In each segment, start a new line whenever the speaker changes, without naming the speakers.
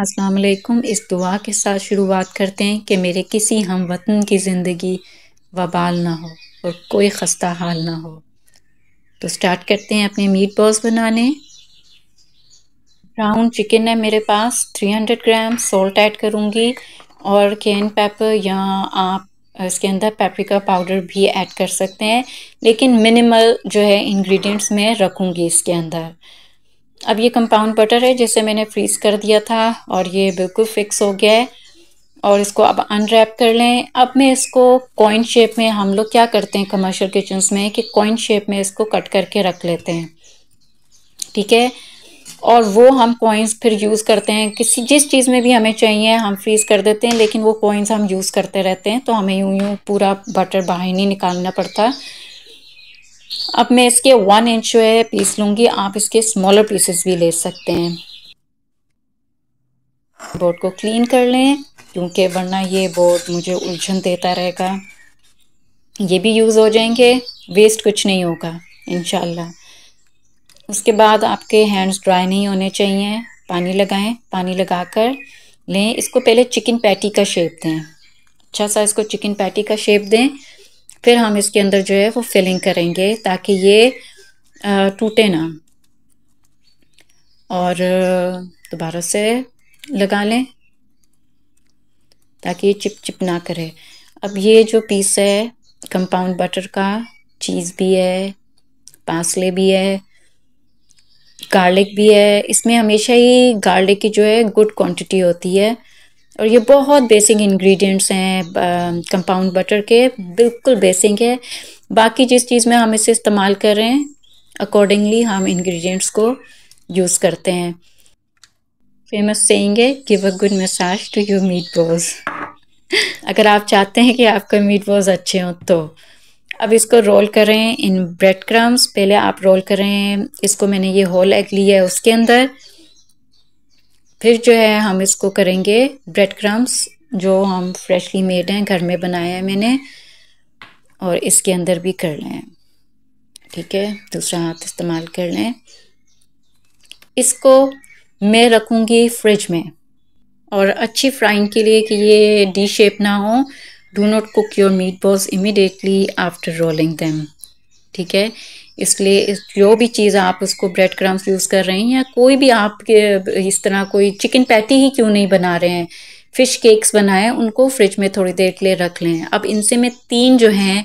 अस्सलाम वालेकुम इस दुआ के साथ शुरुआत करते हैं कि मेरे किसी हम वतन की ज़िंदगी वबाल ना हो और कोई खस्ता हाल ना हो तो स्टार्ट करते हैं अपने मीट बॉल्स बनाने राउंड चिकन है मेरे पास 300 ग्राम सॉल्ट ऐड करूँगी और कैन पेपर या आप इसके अंदर पेपरिका पाउडर भी ऐड कर सकते हैं लेकिन मिनिमल जो है इंग्रेडिएंट्स मैं रखूँगी इसके अंदर अब ये कंपाउंड बटर है जिसे मैंने फ्रीज़ कर दिया था और ये बिल्कुल फिक्स हो गया है और इसको अब अनरैप कर लें अब मैं इसको कॉइन शेप में हम लोग क्या करते हैं कमर्शियल किचन्स में कि कॉइन शेप में इसको कट करके रख लेते हैं ठीक है और वो हम कॉइन्स फिर यूज़ करते हैं किसी जिस चीज़ में भी हमें चाहिए हम फ्रीज़ कर देते हैं लेकिन वो कॉइन्स हम यूज़ करते रहते हैं तो हमें यूँ यूँ पूरा बटर बाहर नहीं निकालना पड़ता अब मैं इसके वन इंच जो है पीस लूंगी आप इसके स्मॉलर पीसेस भी ले सकते हैं बोर्ड को क्लीन कर लें क्योंकि वरना ये बोर्ड मुझे उलझन देता रहेगा ये भी यूज़ हो जाएंगे वेस्ट कुछ नहीं होगा इन उसके बाद आपके हैंड्स ड्राई नहीं होने चाहिए पानी लगाएं पानी लगाकर लें इसको पहले चिकन पैटी का शेप दें अच्छा सा इसको चिकन पैटी का शेप दें फिर हम इसके अंदर जो है वो फिलिंग करेंगे ताकि ये टूटे ना और दोबारा से लगा लें ताकि ये चिप चिप ना करे अब ये जो पीस है कंपाउंड बटर का चीज़ भी है पासले भी है गार्लिक भी है इसमें हमेशा ही गार्लिक की जो है गुड क्वांटिटी होती है और ये बहुत बेसिक इंग्रेडिएंट्स हैं कंपाउंड um, बटर के बिल्कुल बेसिक है बाकी जिस चीज़ में हम इसे इस्तेमाल कर रहे हैं अकॉर्डिंगली हम इंग्रेडिएंट्स को यूज़ करते हैं फेमस सेइंग है give a good massage to your meat balls अगर आप चाहते हैं कि आपका मीट बॉल्स अच्छे हों तो अब इसको रोल करें इन ब्रेड क्रम्स पहले आप रोल करें इसको मैंने ये होल एग लिया है उसके अंदर फिर जो है हम इसको करेंगे ब्रेड क्रम्स जो हम फ्रेशली मेड हैं घर में बनाए हैं मैंने और इसके अंदर भी कर लें ठीक है दूसरा हाथ इस्तेमाल कर लें इसको मैं रखूँगी फ्रिज में और अच्छी फ्राइंग के लिए कि ये डी शेप ना हो do not cook your meat balls immediately after rolling them ठीक है इसलिए जो भी चीज़ आप उसको ब्रेड क्रम्स यूज़ कर रहे हैं या कोई भी आप इस तरह कोई चिकन पैटी ही क्यों नहीं बना रहे हैं फ़िश केक्स बनाएं उनको फ्रिज में थोड़ी देर के लिए रख लें अब इनसे में तीन जो हैं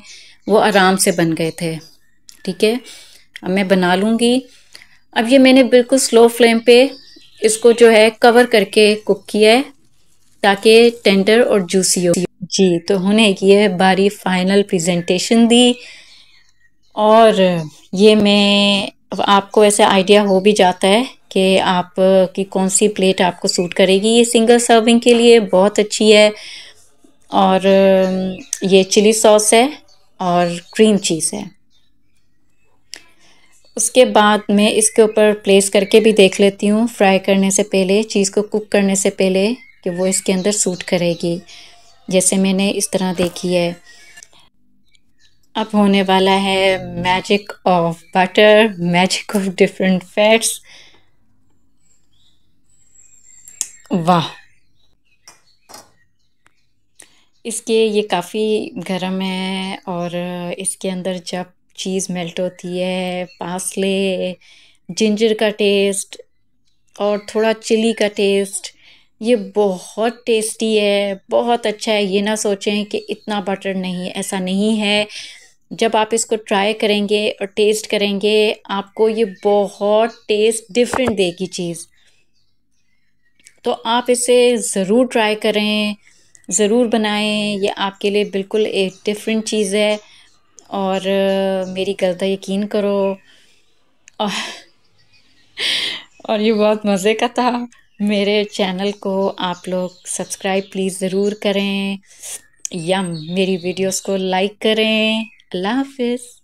वो आराम से बन गए थे ठीक है अब मैं बना लूँगी अब ये मैंने बिल्कुल स्लो फ्लेम पे इसको जो है कवर करके कुक किया है ताकि टेंडर और जूसी हो जी तो उन्हें ये बारी फाइनल प्रेजेंटेशन दी और ये मैं आपको ऐसे आइडिया हो भी जाता है कि आप की कौन सी प्लेट आपको सूट करेगी ये सिंगल सर्विंग के लिए बहुत अच्छी है और ये चिली सॉस है और क्रीम चीज़ है उसके बाद मैं इसके ऊपर प्लेस करके भी देख लेती हूँ फ्राई करने से पहले चीज़ को कुक करने से पहले कि वो इसके अंदर सूट करेगी जैसे मैंने इस तरह देखी है अब होने वाला है magic of butter magic of different fats वाह इसके ये काफ़ी गर्म है और इसके अंदर जब चीज़ मेल्ट होती है पासले जिंजर का टेस्ट और थोड़ा चिली का टेस्ट ये बहुत टेस्टी है बहुत अच्छा है ये ना सोचें कि इतना बटर नहीं ऐसा नहीं है जब आप इसको ट्राई करेंगे और टेस्ट करेंगे आपको ये बहुत टेस्ट डिफरेंट देगी चीज़ तो आप इसे ज़रूर ट्राई करें ज़रूर बनाएं ये आपके लिए बिल्कुल एक डिफरेंट चीज़ है और मेरी गलता यकीन करो और, ये बहुत मज़े का था मेरे चैनल को आप लोग सब्सक्राइब प्लीज़ ज़रूर करें यम मेरी वीडियोस को लाइक करें अल्लाह हाफिज़